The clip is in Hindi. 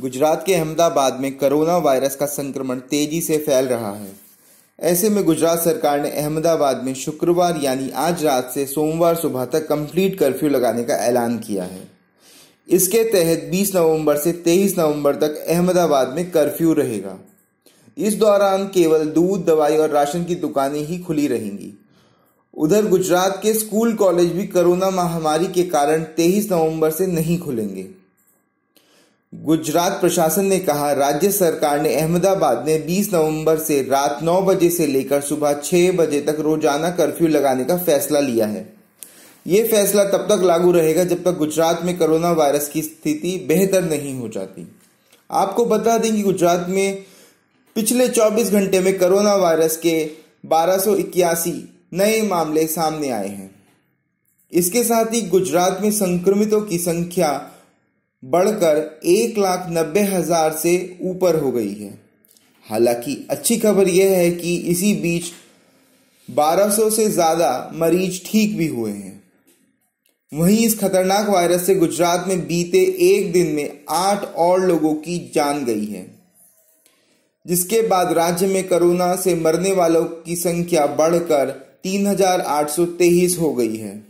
गुजरात के अहमदाबाद में कोरोना वायरस का संक्रमण तेजी से फैल रहा है ऐसे में गुजरात सरकार ने अहमदाबाद में शुक्रवार यानी आज रात से सोमवार सुबह तक कंप्लीट कर्फ्यू लगाने का ऐलान किया है इसके तहत 20 नवंबर से 23 नवंबर तक अहमदाबाद में कर्फ्यू रहेगा इस दौरान केवल दूध दवाई और राशन की दुकानें ही खुली रहेंगी उधर गुजरात के स्कूल कॉलेज भी कोरोना महामारी के कारण 23 नवंबर से नहीं खुलेंगे गुजरात प्रशासन ने कहा राज्य सरकार ने अहमदाबाद में 20 नवंबर से रात 9 बजे से लेकर सुबह 6 बजे तक रोजाना कर्फ्यू लगाने का फैसला लिया है ये फैसला तब तक लागू रहेगा जब तक गुजरात में कोरोना वायरस की स्थिति बेहतर नहीं हो जाती आपको बता दें कि गुजरात में पिछले 24 घंटे में कोरोना वायरस के बारह नए मामले सामने आए हैं इसके साथ ही गुजरात में संक्रमितों की संख्या बढ़कर एक लाख नब्बे हजार से ऊपर हो गई है हालांकि अच्छी खबर यह है कि इसी बीच 1200 से ज़्यादा मरीज ठीक भी हुए हैं वहीं इस खतरनाक वायरस से गुजरात में बीते एक दिन में आठ और लोगों की जान गई है जिसके बाद राज्य में कोरोना से मरने वालों की संख्या बढ़कर तीन हो गई है